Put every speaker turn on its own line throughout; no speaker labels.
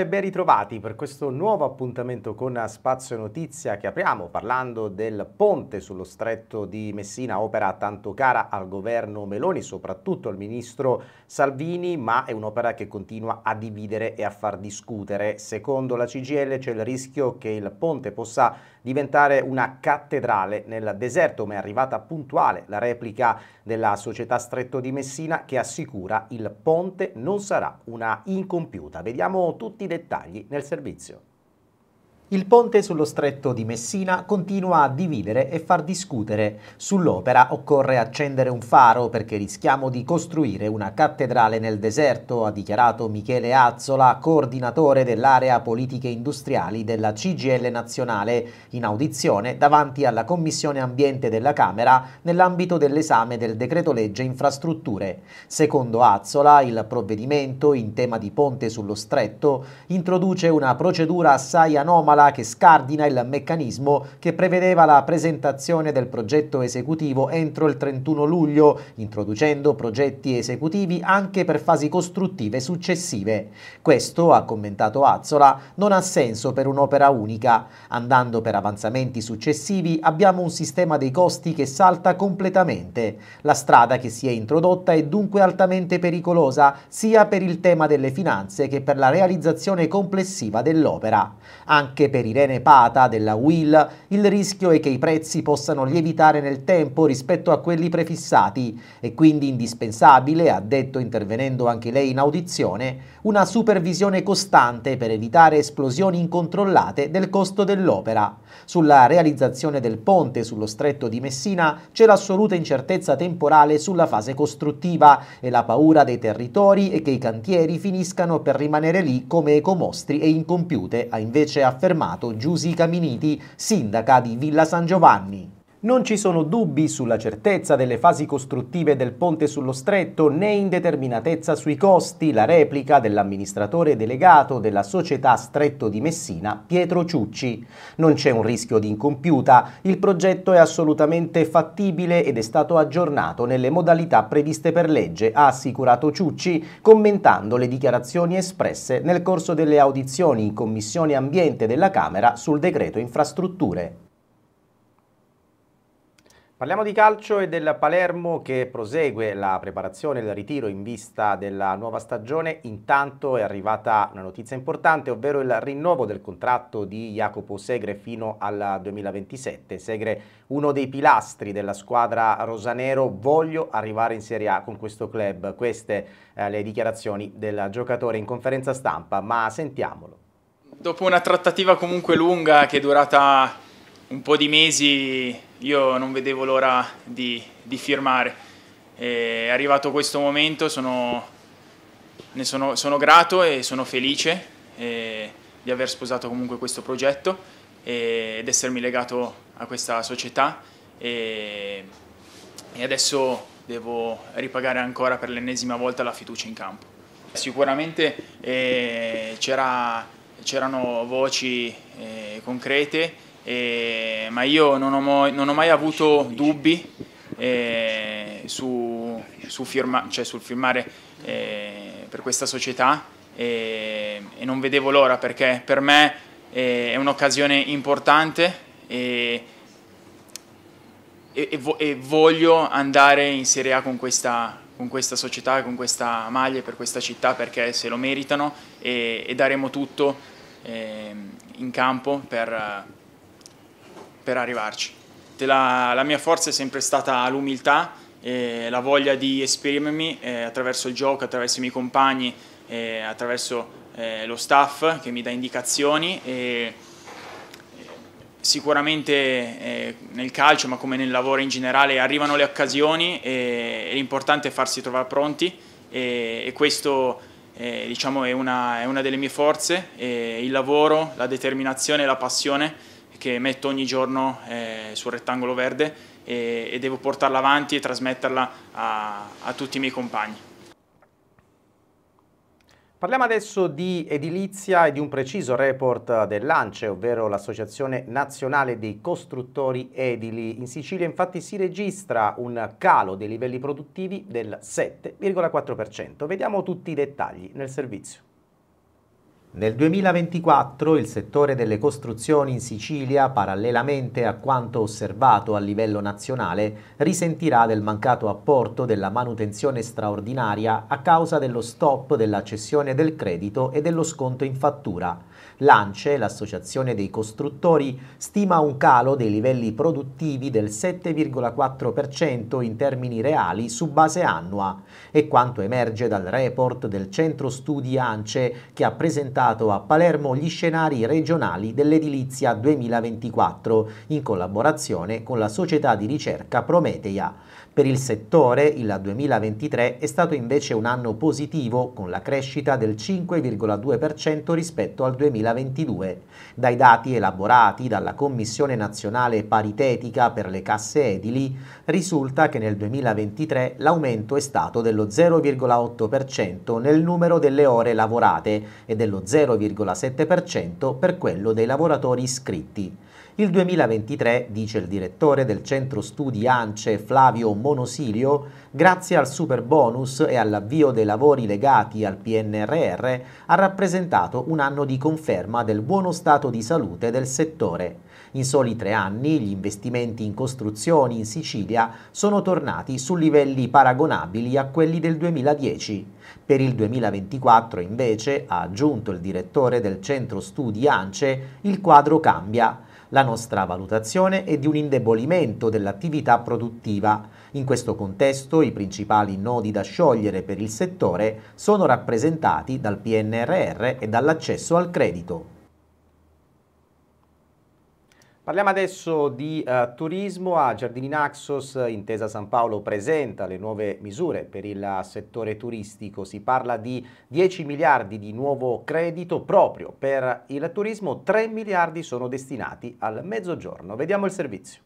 e ben ritrovati per questo nuovo appuntamento con Spazio Notizia che apriamo parlando del ponte sullo stretto di Messina, opera tanto cara al governo Meloni, soprattutto al ministro Salvini, ma è un'opera che continua a dividere e a far discutere. Secondo la CGL c'è il rischio che il ponte possa diventare una cattedrale nel deserto, ma è arrivata puntuale la replica della società Stretto di Messina che assicura il ponte non sarà una incompiuta. Vediamo tutti i dettagli nel servizio. Il ponte sullo stretto di Messina continua a dividere e far discutere. Sull'opera occorre accendere un faro perché rischiamo di costruire una cattedrale nel deserto, ha dichiarato Michele Azzola, coordinatore dell'area politiche industriali della CGL nazionale, in audizione davanti alla Commissione Ambiente della Camera nell'ambito dell'esame del decreto legge infrastrutture. Secondo Azzola, il provvedimento in tema di ponte sullo stretto introduce una procedura assai anomala Scajola che scardina il meccanismo che prevedeva la presentazione del progetto esecutivo entro il 31 luglio, introducendo progetti esecutivi anche per fasi costruttive successive. Questo, ha commentato Azzola, non ha senso per un'opera unica. Andando per avanzamenti successivi abbiamo un sistema dei costi che salta completamente. La strada che si è introdotta è dunque altamente pericolosa sia per il tema delle finanze che per la realizzazione complessiva dell'opera. Anche anche per Irene Pata della Will, il rischio è che i prezzi possano lievitare nel tempo rispetto a quelli prefissati e quindi indispensabile, ha detto intervenendo anche lei in audizione, una supervisione costante per evitare esplosioni incontrollate del costo dell'opera. Sulla realizzazione del ponte sullo stretto di Messina c'è l'assoluta incertezza temporale sulla fase costruttiva e la paura dei territori e che i cantieri finiscano per rimanere lì come ecomostri e incompiute, ha invece affermato fermato Giusy Caminiti, sindaca di Villa San Giovanni. Non ci sono dubbi sulla certezza delle fasi costruttive del ponte sullo stretto né indeterminatezza sui costi, la replica dell'amministratore delegato della società Stretto di Messina, Pietro Ciucci. Non c'è un rischio di incompiuta, il progetto è assolutamente fattibile ed è stato aggiornato nelle modalità previste per legge, ha assicurato Ciucci commentando le dichiarazioni espresse nel corso delle audizioni in Commissione Ambiente della Camera sul decreto infrastrutture. Parliamo di calcio e del Palermo che prosegue la preparazione il ritiro in vista della nuova stagione. Intanto è arrivata una notizia importante, ovvero il rinnovo del contratto di Jacopo Segre fino al 2027. Segre, uno dei pilastri della squadra rosanero, voglio arrivare in Serie A con questo club. Queste eh, le dichiarazioni del giocatore in conferenza stampa, ma sentiamolo.
Dopo una trattativa comunque lunga che è durata un po' di mesi io non vedevo l'ora di, di, firmare. è arrivato questo momento, sono, ne sono, sono grato e sono felice eh, di aver sposato comunque questo progetto eh, ed essermi legato a questa società eh, e adesso devo ripagare ancora per l'ennesima volta la fiducia in campo. Sicuramente eh, c'erano voci eh, concrete eh, ma io non ho, mai, non ho mai avuto dubbi eh, su, su firma, cioè sul firmare eh, per questa società eh, e non vedevo l'ora perché per me eh, è un'occasione importante e, e, e, voglio andare in Serie A con questa, con questa società, con questa maglia, per questa città perché se lo meritano e, e daremo tutto ehm, in campo per per arrivarci. La, la mia forza è sempre stata l'umiltà, eh, la voglia di esprimermi eh, attraverso il gioco, attraverso i miei compagni, eh, attraverso eh, lo staff che mi dà indicazioni. E, eh, sicuramente eh, nel calcio, ma come nel lavoro in generale, arrivano le occasioni e, l'importante è farsi trovare pronti e, e questo eh, diciamo, è, una, è, una, delle mie forze, il lavoro, la determinazione e la passione che metto ogni giorno eh, sul rettangolo verde e, e, devo portarla avanti e trasmetterla a, a tutti i miei compagni.
Parliamo adesso di edilizia e di un preciso report dell'ANCE, ovvero l'Associazione Nazionale dei Costruttori Edili. In Sicilia infatti si registra un calo dei livelli produttivi del 7,4%. Vediamo tutti i dettagli nel servizio. Nel 2024 il settore delle costruzioni in Sicilia, parallelamente a quanto osservato a livello nazionale, risentirà del mancato apporto della manutenzione straordinaria a causa dello stop della cessione del credito e dello sconto in fattura. L'ANCE, l'associazione dei costruttori, stima un calo dei livelli produttivi del 7,4% in termini reali su base annua. È quanto emerge dal report del Centro Studi ANCE che ha presentato a Palermo gli scenari regionali dell'edilizia 2024 in collaborazione con la società di ricerca Prometeia. Per il settore il 2023 è stato invece un anno positivo con la crescita del 5,2% rispetto al 2022. Dai dati elaborati dalla Commissione nazionale paritetica per le casse edili risulta che nel 2023 l'aumento è stato dello 0,8% nel numero delle ore lavorate e dello 0,7% per quello dei lavoratori iscritti. Il 2023, dice il direttore del centro studi ANCE Flavio Monosilio, grazie al super bonus e all'avvio dei lavori legati al PNRR, ha rappresentato un anno di conferma del buono stato di salute del settore. In soli tre anni gli investimenti in costruzioni in Sicilia sono tornati su livelli paragonabili a quelli del 2010. Per il 2024 invece, ha aggiunto il direttore del centro studi ANCE, il quadro cambia la nostra valutazione è di un indebolimento dell'attività produttiva. In questo contesto i principali nodi da sciogliere per il settore sono rappresentati dal PNRR e dall'accesso al credito. Parliamo adesso di uh, turismo. A Giardini Naxos, Intesa San Paolo presenta le nuove misure per il settore turistico. Si parla di 10 miliardi di nuovo credito proprio per il turismo, 3 miliardi sono destinati al mezzogiorno. Vediamo il servizio.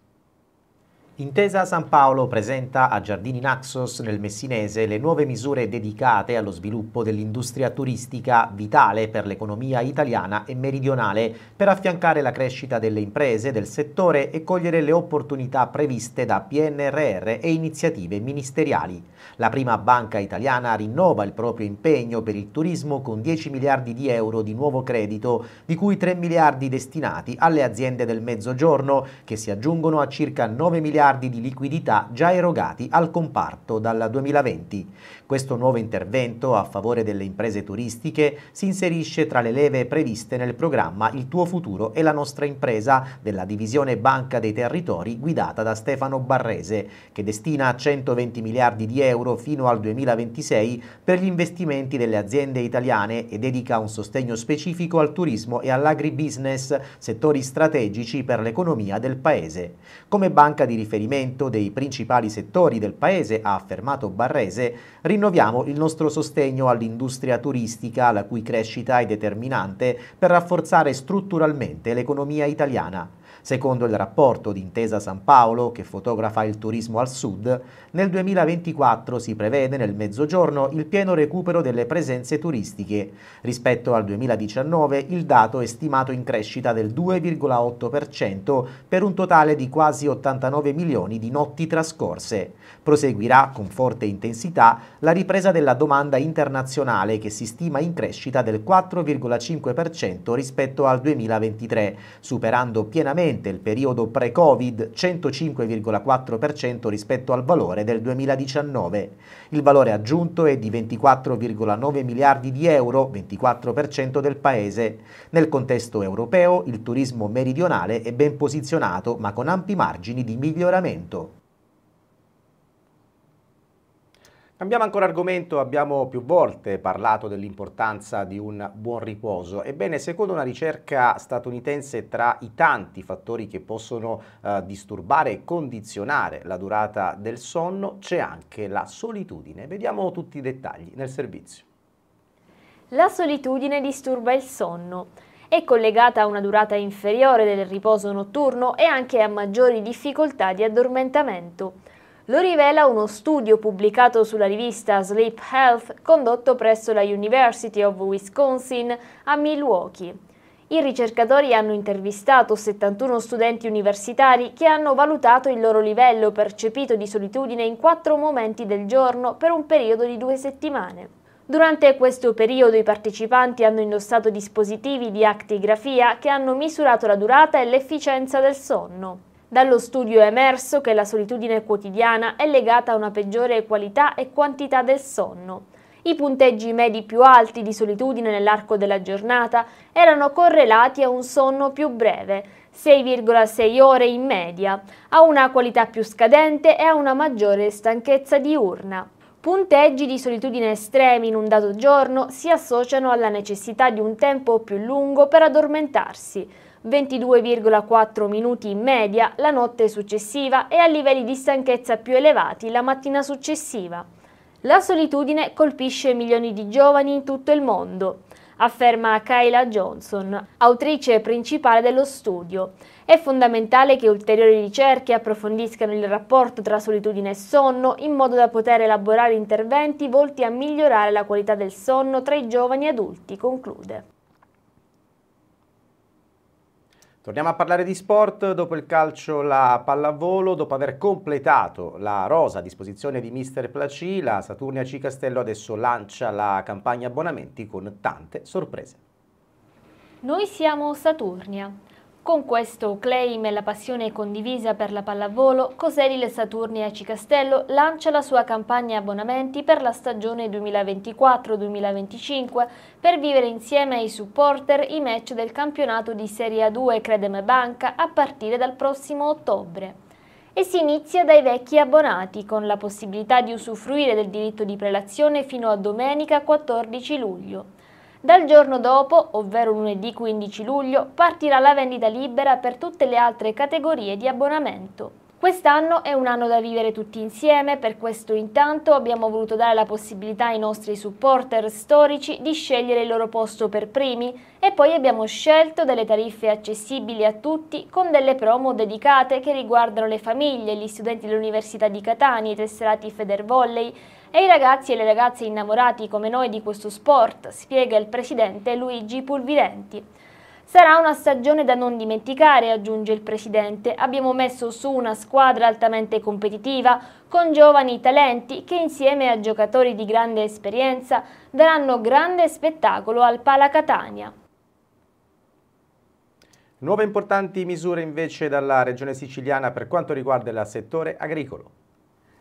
Intesa San Paolo presenta a Giardini Naxos nel Messinese le nuove misure dedicate allo sviluppo dell'industria turistica vitale per l'economia italiana e meridionale per affiancare la crescita delle imprese del settore e cogliere le opportunità previste da PNRR e iniziative ministeriali. La prima banca italiana rinnova il proprio impegno per il turismo con 10 miliardi di euro di nuovo credito, di cui 3 miliardi destinati alle aziende del Mezzogiorno, che si aggiungono a circa 9 miliardi miliardi di liquidità già erogati al comparto dal 2020. Questo nuovo intervento a favore delle imprese turistiche si inserisce tra le leve previste nel programma Il tuo futuro e la nostra impresa della divisione Banca dei Territori guidata da Stefano Barrese, che destina 120 miliardi di euro fino al 2026 per gli investimenti delle aziende italiane e dedica un sostegno specifico al turismo e all'agribusiness, settori strategici per l'economia del Paese. Come banca di riferimento riferimento dei principali settori del Paese, ha affermato Barrese, rinnoviamo il nostro sostegno all'industria turistica, la cui crescita è determinante per rafforzare strutturalmente l'economia italiana. Secondo il rapporto d'intesa San Paolo, che fotografa il turismo al sud, nel 2024 si prevede nel mezzogiorno il pieno recupero delle presenze turistiche. Rispetto al 2019 il dato è stimato in crescita del 2,8% per un totale di quasi 89 milioni di notti trascorse. Proseguirà con forte intensità la ripresa della domanda internazionale che si stima in crescita del 4,5% rispetto al 2023, superando pienamente rispettivamente il periodo pre-Covid 105,4% rispetto al valore del 2019. Il valore aggiunto è di 24,9 miliardi di euro, 24% del paese. Nel contesto europeo il turismo meridionale è ben posizionato ma con ampi margini di miglioramento. Cambiamo ancora argomento, abbiamo più volte parlato dell'importanza di un buon riposo. Ebbene, secondo una ricerca statunitense tra i tanti fattori che possono eh, disturbare e condizionare la durata del sonno c'è anche la solitudine. Vediamo tutti i dettagli nel servizio.
La solitudine disturba il sonno. È collegata a una durata inferiore del riposo notturno e anche a maggiori difficoltà di addormentamento. Lo rivela uno studio pubblicato sulla rivista Sleep Health condotto presso la University of Wisconsin a Milwaukee. I ricercatori hanno intervistato 71 studenti universitari che hanno valutato il loro livello percepito di solitudine in quattro momenti del giorno per un periodo di due settimane. Durante questo periodo i partecipanti hanno indossato dispositivi di actigrafia che hanno misurato la durata e l'efficienza del sonno. Dallo studio è emerso che la solitudine quotidiana è legata a una peggiore qualità e quantità del sonno. I punteggi medi più alti di solitudine nell'arco della giornata erano correlati a un sonno più breve, 6,6 ore in media, a una qualità più scadente e a una maggiore stanchezza diurna. Punteggi di solitudine estremi in un dato giorno si associano alla necessità di un tempo più lungo per addormentarsi, 22,4 minuti in media la notte successiva e a livelli di stanchezza più elevati la mattina successiva. La solitudine colpisce milioni di giovani in tutto il mondo, afferma Kayla Johnson, autrice principale dello studio. È fondamentale che ulteriori ricerche approfondiscano il rapporto tra solitudine e sonno in modo da poter elaborare interventi volti a migliorare la qualità del sonno tra i giovani adulti, conclude.
Torniamo a parlare di sport, dopo il calcio la pallavolo, dopo aver completato la rosa a disposizione di Mister Placi, la Saturnia C Castello adesso lancia la campagna abbonamenti con tante sorprese.
Noi siamo Saturnia, con questo claim e la passione condivisa per la pallavolo, Coselli Saturni AC Castello lancia la sua campagna abbonamenti per la stagione 2024-2025 per vivere insieme ai supporter i match del campionato di Serie A2 Credem Banca a partire dal prossimo ottobre e si inizia dai vecchi abbonati con la possibilità di usufruire del diritto di prelazione fino a domenica 14 luglio. Dal giorno dopo, ovvero lunedì 15 luglio, partirà la vendita libera per tutte le altre categorie di abbonamento. Quest'anno è un anno da vivere tutti insieme, per questo intanto abbiamo voluto dare la possibilità ai nostri supporter storici di scegliere il loro posto per primi e poi abbiamo scelto delle tariffe accessibili a tutti con delle promo dedicate che riguardano le famiglie, gli studenti dell'Università di Catania, i tesserati Federvolley e i ragazzi e le ragazze innamorati come noi di questo sport, spiega il presidente Luigi Pulvirenti. Sarà una stagione da non dimenticare, aggiunge il presidente. Abbiamo messo su una squadra altamente competitiva, con giovani talenti che insieme a giocatori di grande esperienza daranno grande spettacolo al Pala Catania.
Nuove importanti misure invece dalla Regione Siciliana per quanto riguarda il settore agricolo.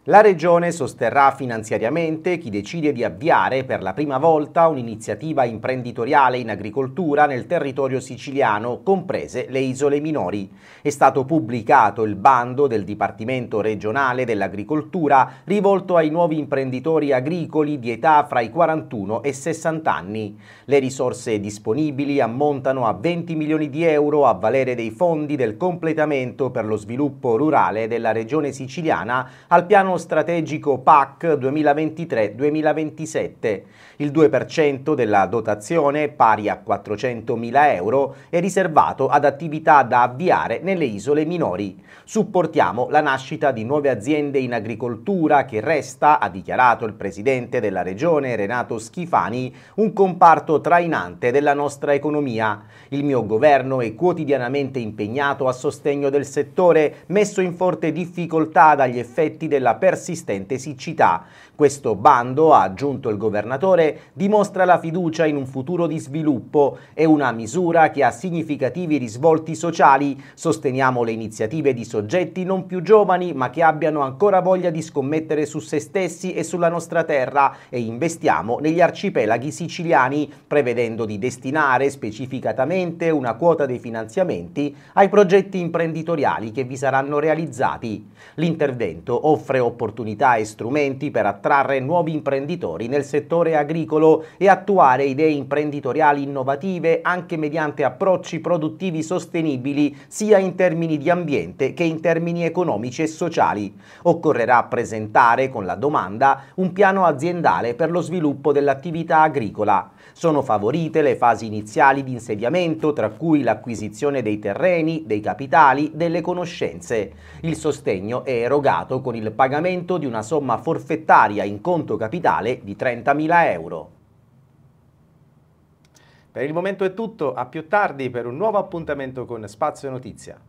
La Regione sosterrà finanziariamente chi decide di avviare per la prima volta un'iniziativa imprenditoriale in agricoltura nel territorio siciliano, comprese le isole minori. È stato pubblicato il bando del Dipartimento regionale dell'agricoltura rivolto ai nuovi imprenditori agricoli di età fra i 41 e 60 anni. Le risorse disponibili ammontano a 20 milioni di euro a valere dei fondi del completamento per lo sviluppo rurale della Regione siciliana al piano Piano Strategico PAC 2023-2027. Il 2% della dotazione, pari a 400.000 euro, è riservato ad attività da avviare nelle isole minori. Supportiamo la nascita di nuove aziende in agricoltura che resta, ha dichiarato il presidente della regione Renato Schifani, un comparto trainante della nostra economia. Il mio governo è quotidianamente impegnato a sostegno del settore, messo in forte difficoltà dagli effetti della persistente siccità questo bando, ha aggiunto il governatore, dimostra la fiducia in un futuro di sviluppo e una misura che ha significativi risvolti sociali. Sosteniamo le iniziative di soggetti non più giovani ma che abbiano ancora voglia di scommettere su se stessi e sulla nostra terra e investiamo negli arcipelaghi siciliani, prevedendo di destinare specificatamente una quota dei finanziamenti ai progetti imprenditoriali che vi saranno realizzati. L'intervento offre opportunità e strumenti per attrarre attrarre nuovi imprenditori nel settore agricolo e attuare idee imprenditoriali innovative anche mediante approcci produttivi sostenibili sia in termini di ambiente che in termini economici e sociali. Occorrerà presentare con la domanda un piano aziendale per lo sviluppo dell'attività agricola. Sono favorite le fasi iniziali di insediamento, tra cui l'acquisizione dei terreni, dei capitali, delle conoscenze. Il sostegno è erogato con il pagamento di una somma forfettaria ordinaria in conto capitale di 30.000 euro. Per il momento è tutto, a più tardi per un nuovo appuntamento con Spazio Notizia.